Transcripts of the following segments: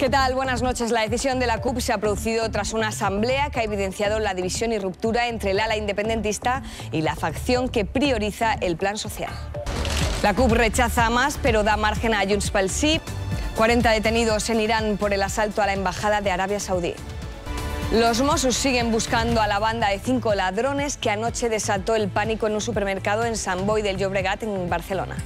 ¿Qué tal? Buenas noches. La decisión de la CUP se ha producido tras una asamblea que ha evidenciado la división y ruptura entre el ala independentista y la facción que prioriza el plan social. La CUP rechaza a más, pero da margen a Junts pel 40 detenidos en Irán por el asalto a la embajada de Arabia Saudí. Los Mossos siguen buscando a la banda de cinco ladrones que anoche desató el pánico en un supermercado en San Boi del Llobregat, en Barcelona.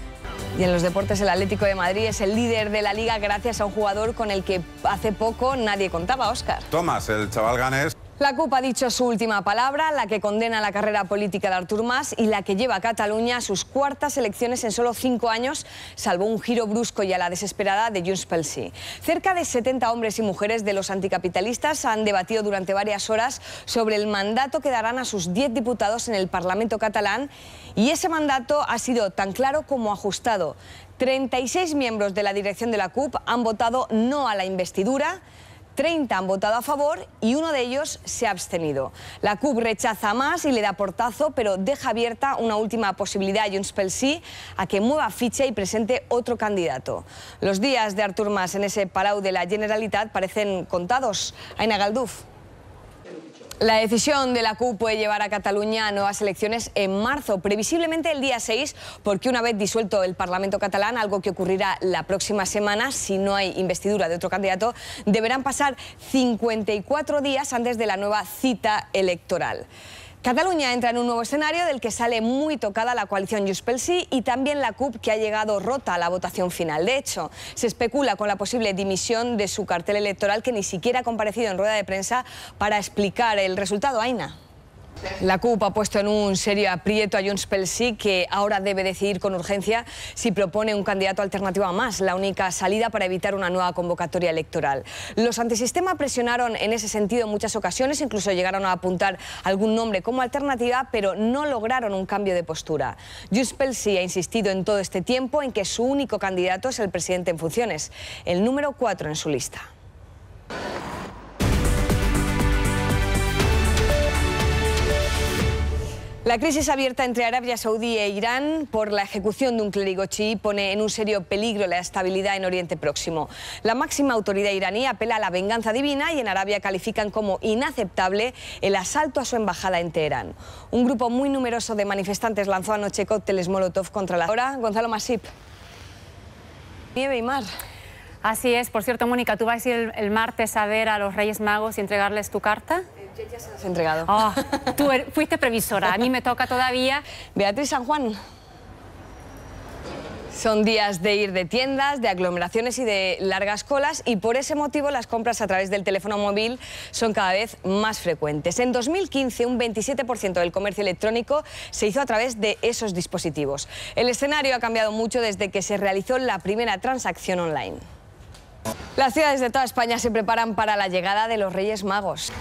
Y en los deportes el Atlético de Madrid es el líder de la liga gracias a un jugador con el que hace poco nadie contaba, Oscar. Tomás, el chaval ganés. La CUP ha dicho su última palabra, la que condena la carrera política de Artur Mas y la que lleva a Cataluña a sus cuartas elecciones en solo cinco años, salvo un giro brusco y a la desesperada de Junts pel Sí. Cerca de 70 hombres y mujeres de los anticapitalistas han debatido durante varias horas sobre el mandato que darán a sus 10 diputados en el Parlamento catalán y ese mandato ha sido tan claro como ajustado. 36 miembros de la dirección de la CUP han votado no a la investidura, 30 han votado a favor y uno de ellos se ha abstenido. La CUP rechaza más y le da portazo, pero deja abierta una última posibilidad a Junts pel Sí a que mueva ficha y presente otro candidato. Los días de Artur Mas en ese Palau de la Generalitat parecen contados. Aina Galduf. La decisión de la CUP puede llevar a Cataluña a nuevas elecciones en marzo, previsiblemente el día 6, porque una vez disuelto el Parlamento catalán, algo que ocurrirá la próxima semana si no hay investidura de otro candidato, deberán pasar 54 días antes de la nueva cita electoral. Cataluña entra en un nuevo escenario del que sale muy tocada la coalición Juspelsi y también la CUP que ha llegado rota a la votación final. De hecho, se especula con la posible dimisión de su cartel electoral que ni siquiera ha comparecido en rueda de prensa para explicar el resultado. Aina. La CUP ha puesto en un serio aprieto a Junts pel que ahora debe decidir con urgencia si propone un candidato alternativo a más, la única salida para evitar una nueva convocatoria electoral. Los antisistema presionaron en ese sentido en muchas ocasiones, incluso llegaron a apuntar algún nombre como alternativa, pero no lograron un cambio de postura. Junts pel ha insistido en todo este tiempo en que su único candidato es el presidente en funciones, el número 4 en su lista. La crisis abierta entre Arabia Saudí e Irán por la ejecución de un clérigo chií pone en un serio peligro la estabilidad en Oriente Próximo. La máxima autoridad iraní apela a la venganza divina y en Arabia califican como inaceptable el asalto a su embajada en Teherán. Un grupo muy numeroso de manifestantes lanzó anoche cócteles Molotov contra la... Ahora, Gonzalo Masip. Nieve y mar. Así es. Por cierto, Mónica, ¿tú vas a ir el martes a ver a los Reyes Magos y entregarles tu carta? ya, se los entregado. Ah, tú fuiste previsora, a mí me toca todavía. Beatriz San Juan. Son días de ir de tiendas, de aglomeraciones y de largas colas y por ese motivo las compras a través del teléfono móvil son cada vez más frecuentes. En 2015 un 27% del comercio electrónico se hizo a través de esos dispositivos. El escenario ha cambiado mucho desde que se realizó la primera transacción online. Las ciudades de toda España se preparan para la llegada de los Reyes Magos.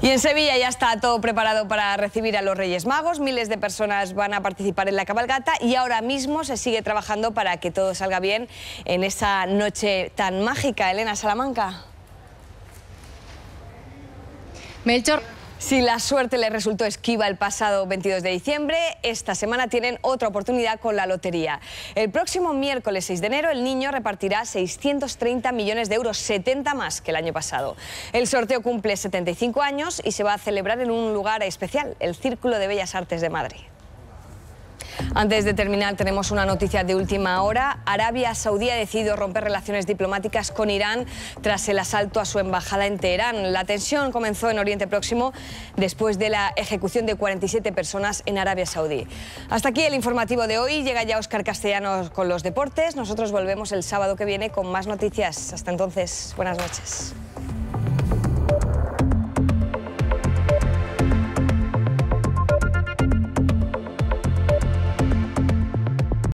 Y en Sevilla ya está todo preparado para recibir a los Reyes Magos. Miles de personas van a participar en la cabalgata y ahora mismo se sigue trabajando para que todo salga bien en esa noche tan mágica. Elena Salamanca. Melchor. Si la suerte les resultó esquiva el pasado 22 de diciembre, esta semana tienen otra oportunidad con la lotería. El próximo miércoles 6 de enero el niño repartirá 630 millones de euros, 70 más que el año pasado. El sorteo cumple 75 años y se va a celebrar en un lugar especial, el Círculo de Bellas Artes de Madrid. Antes de terminar, tenemos una noticia de última hora. Arabia Saudí ha decidido romper relaciones diplomáticas con Irán tras el asalto a su embajada en Teherán. La tensión comenzó en Oriente Próximo después de la ejecución de 47 personas en Arabia Saudí. Hasta aquí el informativo de hoy. Llega ya Oscar Castellanos con los deportes. Nosotros volvemos el sábado que viene con más noticias. Hasta entonces, buenas noches.